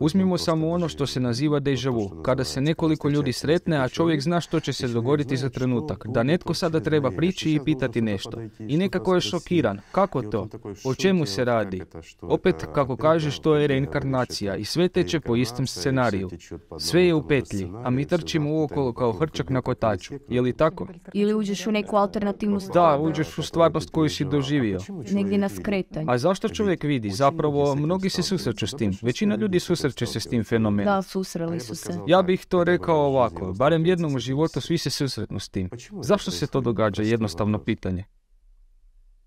Uzmimo samo ono što se naziva deja vu, kada se nekoliko ljudi sretne, a čovjek zna što će se dogoditi znači za trenutak, da netko sada treba znači prići i pitati pa nešto. I nekako je šokiran. Kako to? O čemu se radi? E, opet, kako kaže što je reinkarnacija i sve teče po istom scenariju. Sve je u petlji, a mi trčimo uokolo kao hrčak na kotaču. Je li tako? Ili uđeš u neku alternativnu stvarnost. Da, uđeš u stvarnost koju si doživio. Negdje na skretanju. A zašto čovjek vidi? Zapravo, mnogi se susreću s tim. Većina ljudi susreće se s tim fenomenom. Da, susreli su se. Ja bih to rekao ovako, barem jednom u životu svi se susretnu s tim. Pa Zašto se to događa, jednostavno pitanje.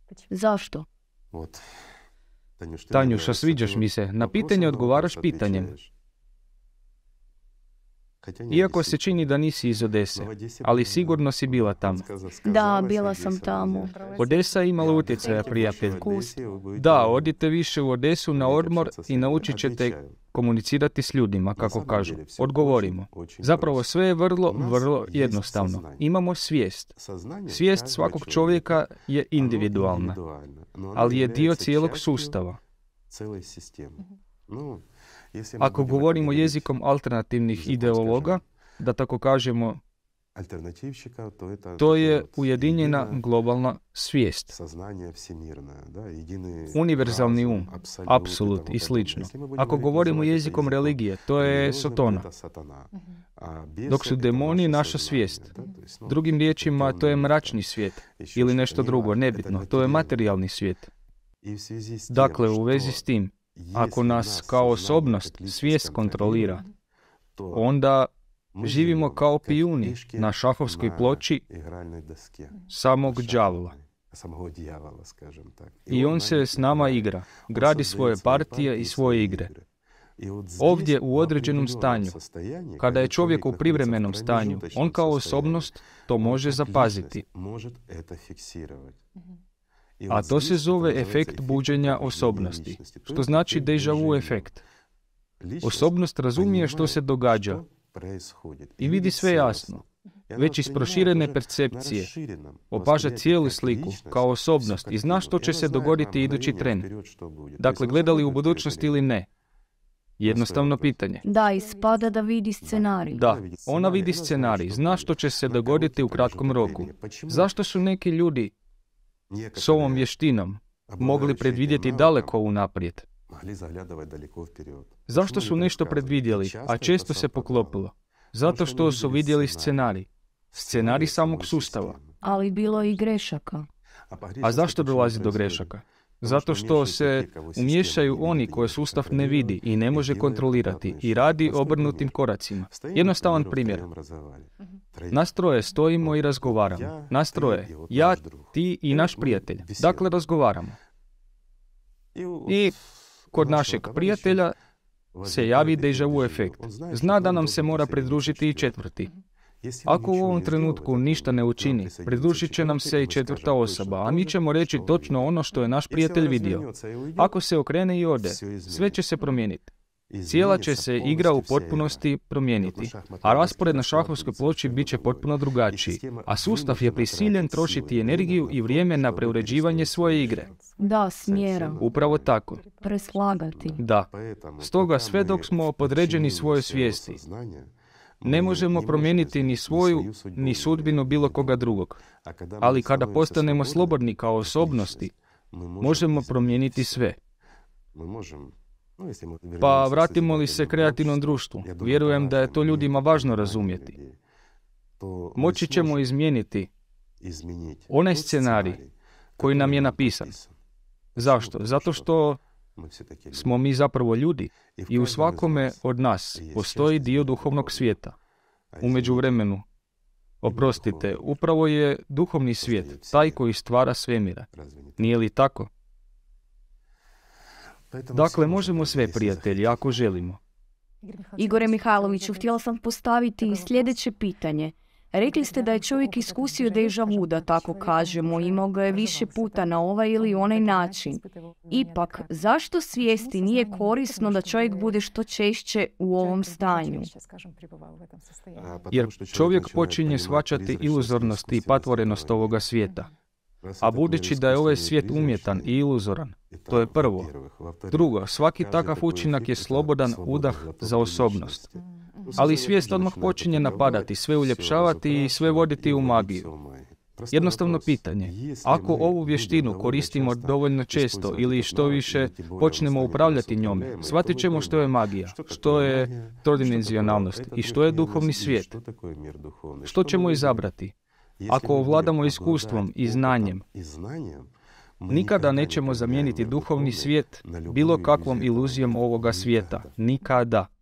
Pa Zašto? Tanjuša, sviđaš mi se. Na pitanje odgovaraš pitanjem. Iako se čini da nisi iz Odese, ali sigurno si bila tamo. Da, bila sam tamo. Odesa je imala utjecaja, prijatelj. Da, odite više u Odesu na odmor i naučit ćete komunicirati s ljudima, kako kažu. Odgovorimo. Zapravo sve je vrlo, vrlo jednostavno. Imamo svijest. Svijest svakog čovjeka je individualna, ali je dio cijelog sustava. Mhm. Ako govorimo jezikom alternativnih ideologa, da tako kažemo to je ujedinjena globalna svijest, univerzalni um, apsolut i slično. Ako govorimo jezikom religije, to je sotona. Dok su demoni naša svijest. Drugim riječima, to je mračni svijet ili nešto drugo, nebitno. To je materijalni svijet. Dakle, u vezi s tim, ako nas kao osobnost svijest kontrolira, onda Živimo kao pijuni na šahovskoj ploči samog džavla. I on se s nama igra, gradi svoje partije i svoje igre. Ovdje u određenom stanju, kada je čovjek u privremenom stanju, on kao osobnost to može zapaziti. Mhm. A to se zove efekt buđenja osobnosti, što znači, znači deja efekt. Osobnost razumije što se događa i vidi sve jasno, već iz proširene percepcije. Opaža cijelu sliku, kao osobnost i zna što će se dogoditi idući tren. Dakle, gledali u budućnost ili ne. Jednostavno pitanje. Da, ispada da vidi scenarij. Da, ona vidi scenarij, zna što će se dogoditi u kratkom roku. Zašto su neki ljudi s ovom vještinom mogli predvidjeti daleko unaprijed? Zašto su nešto predvidjeli, a često se poklopilo? Zato što su vidjeli scenarij. Scenarij samog sustava. Ali bilo i grešaka. A zašto dolazi do grešaka? Zato što se umješaju oni koje sustav ne vidi i ne može kontrolirati i radi obrnutim koracima. Jednostavan primjer. Nas troje stojimo i razgovaramo. Nas troje. Ja, ti i naš prijatelj. Dakle, razgovaramo. I Kod našeg prijatelja se javi deja vu efekt. Zna da nam se mora pridružiti i četvrti. Ako u ovom trenutku ništa ne učini, pridružit će nam se i četvrta osoba, a mi ćemo reći točno ono što je naš prijatelj vidio. Ako se okrene i ode, sve će se promijeniti. Cijela će se igra u potpunosti promijeniti, a raspored na šahovskoj ploči bit će potpuno drugačiji, a sustav je prisiljen trošiti energiju i vrijeme na preuređivanje svoje igre. Da, smjera. Upravo tako. Preslagati. Da. Pa Stoga pa sve dok smo podređeni svojoj svijesti, ne možemo promijeniti ni svoju, ni sudbinu bilo koga drugog. Ali kada postanemo slobodni kao osobnosti, možemo promijeniti sve. Pa vratimo li se kreativnom društvu? Vjerujem da je to ljudima važno razumjeti. Moći ćemo izmijeniti onaj scenarij koji nam je napisan. Zašto? Zato što smo mi zapravo ljudi i u svakome od nas postoji dio duhovnog svijeta. U međuvremenu, oprostite, upravo je duhovni svijet taj koji stvara svemira. Nije li tako? Dakle, možemo sve, prijatelji, ako želimo. Igore Mihajloviću, htjela sam postaviti sljedeće pitanje. Rekli ste da je čovjek iskusio deja vu, da tako kažemo, imao ga je više puta na ovaj ili onaj način. Ipak, zašto svijesti nije korisno da čovjek bude što češće u ovom stanju? Jer čovjek počinje shvaćati iluzornost i patvorenost ovoga svijeta. A budući da je ovaj svijet umjetan i iluzoran, to je prvo. Drugo, svaki takav učinak je slobodan udah za osobnost. Mm-hmm. Ali svijest odmah počinje napadati, sve uljepšavati i sve voditi u magiju. Jednostavno pitanje, ako ovu vještinu koristimo dovoljno često ili što više počnemo upravljati njome, shvatit ćemo što je magija, što je trodimenzionalnost i što je duhovni svijet. Što ćemo izabrati? Ako ovladamo iskustvom i znanjem, nikada nećemo zamijeniti duhovni svijet bilo kakvom iluzijom ovoga svijeta. Nikada.